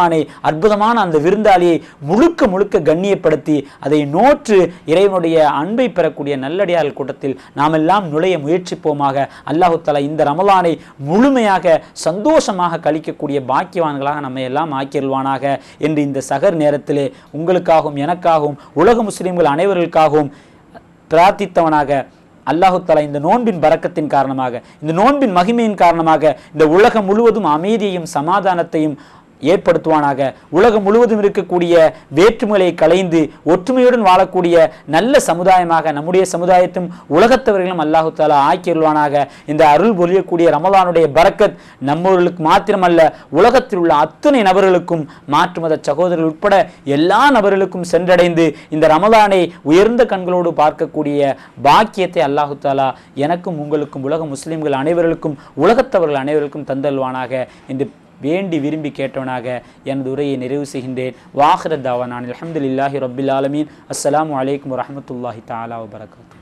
ரஹ்மானை அற்புதமான அந்த விருந்தாளியை முழுக்க முழுக்க கண்ணியப்படுத்தி அதை நோற்று இறைவனுடைய அன்பை பெறக்கூடிய நல்லடியார்கள் கூட்டத்தில் நாம் எல்லாம் நுழைய முயற்சிப்போமாக அல்லாஹு தலா இந்த ரமலானை முழுமையாக சந்தோஷமாக கழிக்கக்கூடிய பாக்கியவான்களாக நம்மை எல்லாம் ஆக்கியல்வானாக என்று இந்த சகர் நேரத்திலே உங்களுக்காகவும் எனக்காகவும் உலக முஸ்லீம்கள் அனைவர்களுக்காகவும் பிரார்த்தித்தவனாக அல்லாஹு தலா இந்த நோன்பின் பறக்கத்தின் காரணமாக இந்த நோன்பின் மகிமையின் காரணமாக இந்த உலகம் முழுவதும் அமைதியையும் சமாதானத்தையும் ஏற்படுத்துவானாக உலகம் முழுவதும் இருக்கக்கூடிய வேற்றுமைகளை கலைந்து ஒற்றுமையுடன் வாழக்கூடிய நல்ல சமுதாயமாக நம்முடைய சமுதாயத்தும் உலகத்தவர்களும் அல்லாஹு தாலா ஆக்கியிருவானாக இந்த அருள் பொழியக்கூடிய ரமலானுடைய பரக்கத் நம்மவர்களுக்கு மாத்திரமல்ல உலகத்தில் உள்ள அத்தனை நபர்களுக்கும் மாற்று மத சகோதரர்கள் உட்பட எல்லா நபர்களுக்கும் சென்றடைந்து இந்த ரமலானை உயர்ந்த கண்களோடு பார்க்கக்கூடிய பாக்கியத்தை அல்லாஹு தாலா எனக்கும் உங்களுக்கும் உலக முஸ்லிம்கள் அனைவர்களுக்கும் உலகத்தவர்கள் அனைவருக்கும் தந்தல்வானாக என்று வேண்டி விரும்பி கேட்டவனாக எனது உரையை நிறைவு செய்கின்றேன் வாஹரத் தாவான் அலமதுல்லாஹி ரபில் ஆலமீன் அஸ்லாம் வலைக்கம் வரமத்துல்லாஹி தாலா வரகாத்து